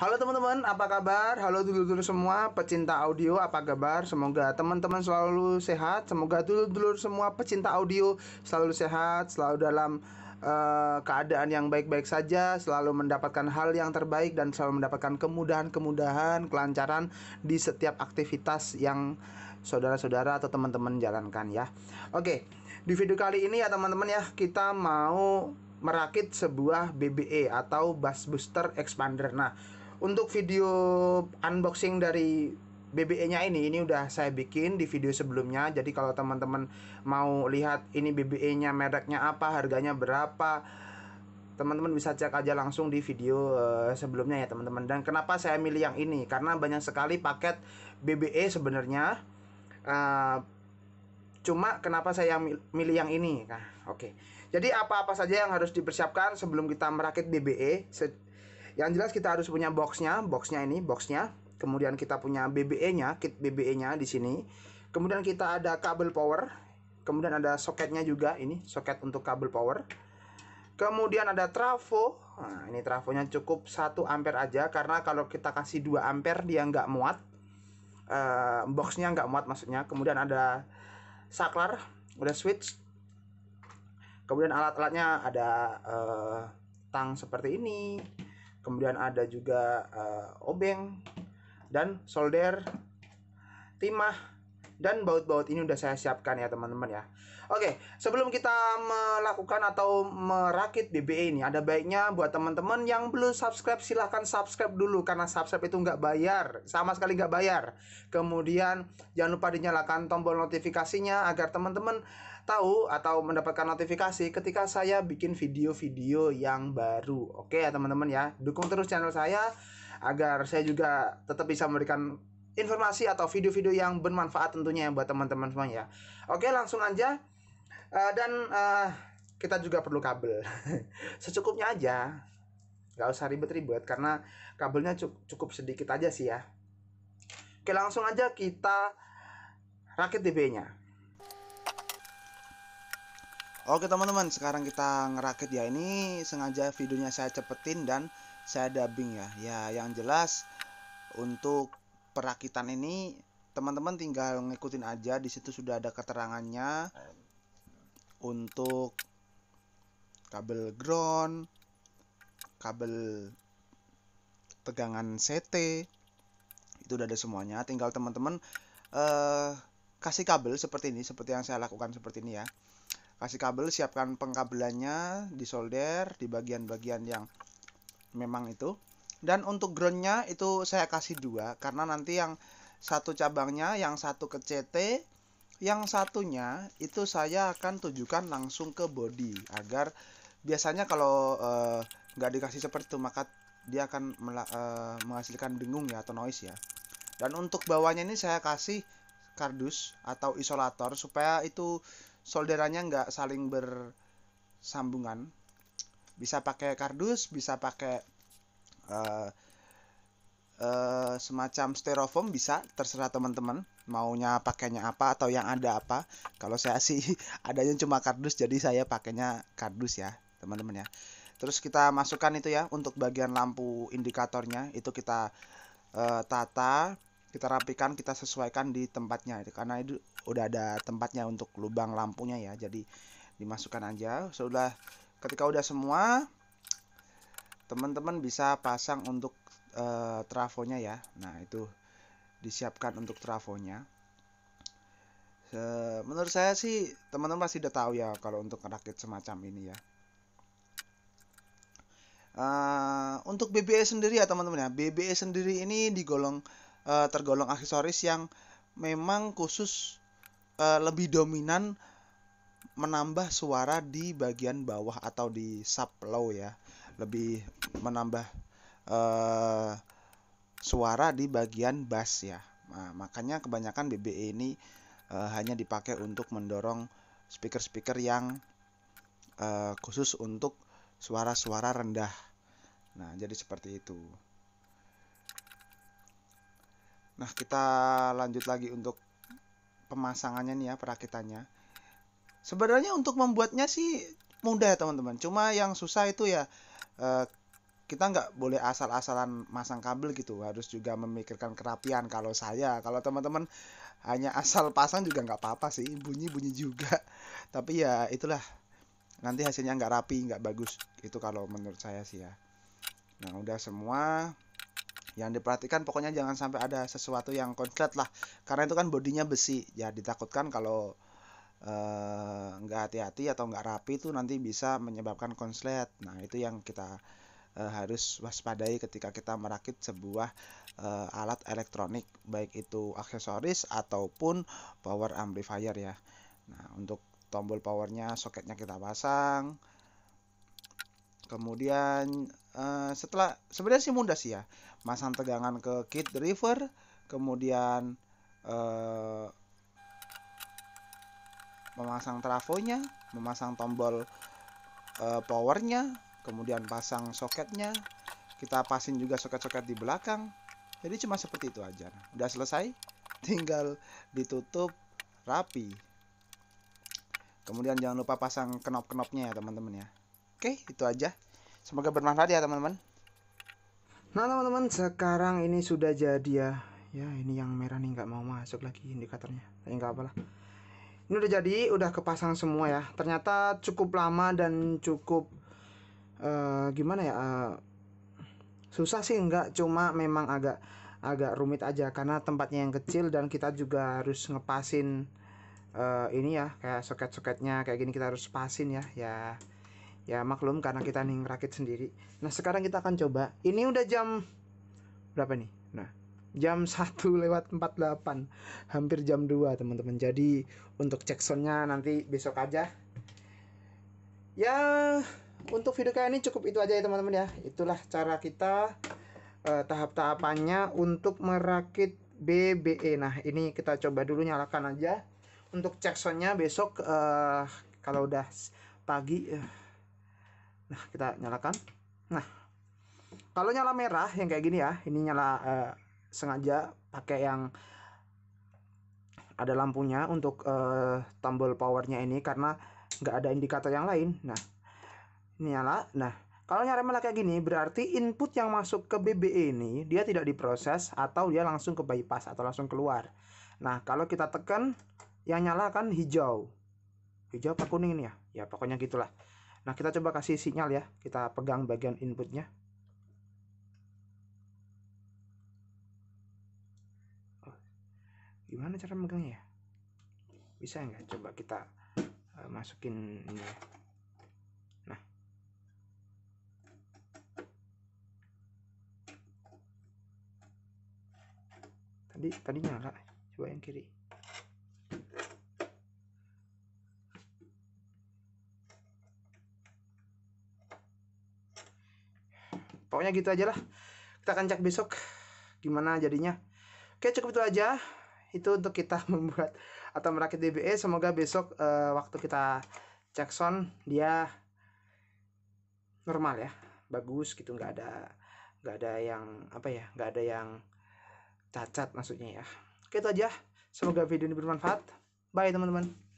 Halo teman-teman, apa kabar? Halo dulur-dulur semua pecinta audio, apa kabar? Semoga teman-teman selalu sehat, semoga dulur-dulur semua pecinta audio selalu sehat, selalu dalam uh, keadaan yang baik-baik saja, selalu mendapatkan hal yang terbaik dan selalu mendapatkan kemudahan-kemudahan, kelancaran di setiap aktivitas yang saudara-saudara atau teman-teman jalankan ya. Oke, di video kali ini ya teman-teman ya, kita mau merakit sebuah BBE atau bass booster expander. Nah, untuk video unboxing dari BBE-nya ini ini udah saya bikin di video sebelumnya. Jadi kalau teman-teman mau lihat ini BBE-nya mereknya apa, harganya berapa, teman-teman bisa cek aja langsung di video uh, sebelumnya ya teman-teman. Dan kenapa saya milih yang ini? Karena banyak sekali paket BBE sebenarnya. Uh, cuma kenapa saya milih yang ini? Nah, oke. Okay. Jadi apa-apa saja yang harus dipersiapkan sebelum kita merakit BBE? yang jelas kita harus punya boxnya boxnya ini boxnya kemudian kita punya BBE nya kit BBE nya di sini kemudian kita ada kabel power kemudian ada soketnya juga ini soket untuk kabel power kemudian ada trafo nah, ini trafonya cukup 1 ampere aja karena kalau kita kasih 2 ampere dia nggak muat uh, boxnya nggak muat maksudnya kemudian ada saklar udah switch kemudian alat-alatnya ada uh, tang seperti ini kemudian ada juga uh, obeng dan solder timah dan baut-baut ini udah saya siapkan ya teman-teman ya. Oke, sebelum kita melakukan atau merakit BBE ini, ada baiknya buat teman-teman yang belum subscribe silahkan subscribe dulu karena subscribe itu nggak bayar, sama sekali nggak bayar. Kemudian jangan lupa dinyalakan tombol notifikasinya agar teman-teman tahu atau mendapatkan notifikasi ketika saya bikin video-video yang baru. Oke ya teman-teman ya, dukung terus channel saya agar saya juga tetap bisa memberikan informasi atau video-video yang bermanfaat tentunya buat teman-teman semua ya. Oke langsung aja uh, dan uh, kita juga perlu kabel secukupnya aja, nggak usah ribet-ribet karena kabelnya cukup sedikit aja sih ya. Oke langsung aja kita rakit DB-nya. Oke teman-teman, sekarang kita ngerakit ya. Ini sengaja videonya saya cepetin dan saya dubbing ya. Ya, yang jelas untuk perakitan ini teman-teman tinggal ngikutin aja. Di situ sudah ada keterangannya untuk kabel ground, kabel tegangan CT. Itu udah ada semuanya. Tinggal teman-teman eh kasih kabel seperti ini, seperti yang saya lakukan seperti ini ya kasih kabel siapkan pengkabelannya disolder di bagian-bagian yang memang itu dan untuk groundnya itu saya kasih dua karena nanti yang satu cabangnya yang satu ke CT yang satunya itu saya akan tujukan langsung ke body agar biasanya kalau eh, nggak uh, dikasih seperti itu maka dia akan uh, menghasilkan dengung ya atau noise ya dan untuk bawahnya ini saya kasih kardus atau isolator supaya itu solderannya nggak saling bersambungan bisa pakai kardus bisa pakai uh, uh, semacam styrofoam bisa terserah teman-teman maunya pakainya apa atau yang ada apa kalau saya sih adanya cuma kardus jadi saya pakainya kardus ya teman-teman ya terus kita masukkan itu ya untuk bagian lampu indikatornya itu kita uh, tata kita rapikan kita sesuaikan di tempatnya karena itu udah ada tempatnya untuk lubang lampunya ya jadi dimasukkan aja sudah ketika udah semua teman-teman bisa pasang untuk e, trafonya ya nah itu disiapkan untuk trafonya e, menurut saya sih teman-teman masih udah tahu ya kalau untuk rakit semacam ini ya eh, e, untuk BBE sendiri ya teman-teman ya BBE sendiri ini digolong uh, tergolong aksesoris yang memang khusus uh, lebih dominan menambah suara di bagian bawah atau di sub low ya lebih menambah uh, suara di bagian bass ya nah, makanya kebanyakan BBE ini uh, hanya dipakai untuk mendorong speaker-speaker yang uh, khusus untuk suara-suara rendah. Nah, jadi seperti itu. Nah, kita lanjut lagi untuk pemasangannya nih ya, perakitannya. Sebenarnya untuk membuatnya sih mudah ya teman-teman. Cuma yang susah itu ya eh, kita nggak boleh asal-asalan masang kabel gitu harus juga memikirkan kerapian kalau saya kalau teman-teman hanya asal pasang juga nggak apa-apa sih bunyi bunyi juga tapi ya itulah nanti hasilnya nggak rapi nggak bagus itu kalau menurut saya sih ya nah udah semua yang diperhatikan pokoknya jangan sampai ada sesuatu yang konslet lah karena itu kan bodinya besi ya ditakutkan kalau nggak eh, nggak hati-hati atau nggak rapi itu nanti bisa menyebabkan konslet nah itu yang kita eh, harus waspadai ketika kita merakit sebuah eh, alat elektronik baik itu aksesoris ataupun power amplifier ya nah untuk tombol powernya soketnya kita pasang kemudian Eh, setelah sebenarnya sih mudah sih ya masang tegangan ke kit river kemudian uh, memasang trafonya memasang tombol uh, powernya kemudian pasang soketnya kita pasin juga soket-soket di belakang jadi cuma seperti itu aja udah selesai tinggal ditutup rapi kemudian jangan lupa pasang kenop-kenopnya ya teman-teman ya oke itu aja Semoga bermanfaat ya teman-teman. Nah teman-teman sekarang ini sudah jadi ya. Ya ini yang merah nih nggak mau masuk lagi indikatornya. Tapi nggak apalah. Ini udah jadi, udah kepasang semua ya. Ternyata cukup lama dan cukup uh, gimana ya? Uh, susah sih nggak, cuma memang agak agak rumit aja karena tempatnya yang kecil dan kita juga harus ngepasin uh, ini ya kayak soket-soketnya kayak gini kita harus pasin ya ya ya maklum karena kita nih ngerakit sendiri nah sekarang kita akan coba ini udah jam berapa nih nah jam 1 lewat 48 hampir jam 2 teman-teman jadi untuk cek soundnya nanti besok aja ya untuk video kali ini cukup itu aja ya teman-teman ya itulah cara kita uh, tahap-tahapannya untuk merakit BBE nah ini kita coba dulu nyalakan aja untuk cek soundnya besok uh, kalau udah pagi uh, Nah, kita nyalakan. Nah, kalau nyala merah yang kayak gini ya, ini nyala uh, sengaja pakai yang ada lampunya untuk uh, tombol powernya ini karena nggak ada indikator yang lain. Nah, ini nyala. Nah, kalau nyala merah kayak gini, berarti input yang masuk ke BBE ini dia tidak diproses atau dia langsung ke bypass atau langsung keluar. Nah, kalau kita tekan yang nyala kan hijau. Hijau apa kuning ini ya? Ya pokoknya gitulah. Nah, kita coba kasih sinyal ya. Kita pegang bagian inputnya. Oh, gimana cara megangnya ya? Bisa nggak? Coba kita uh, masukin ini ya. Nah. Tadi, tadi nyala. Coba yang kiri. pokoknya gitu aja lah kita akan cek besok gimana jadinya oke cukup itu aja itu untuk kita membuat atau merakit DBE semoga besok uh, waktu kita cek sound dia normal ya bagus gitu nggak ada nggak ada yang apa ya nggak ada yang cacat maksudnya ya oke itu aja semoga video ini bermanfaat bye teman-teman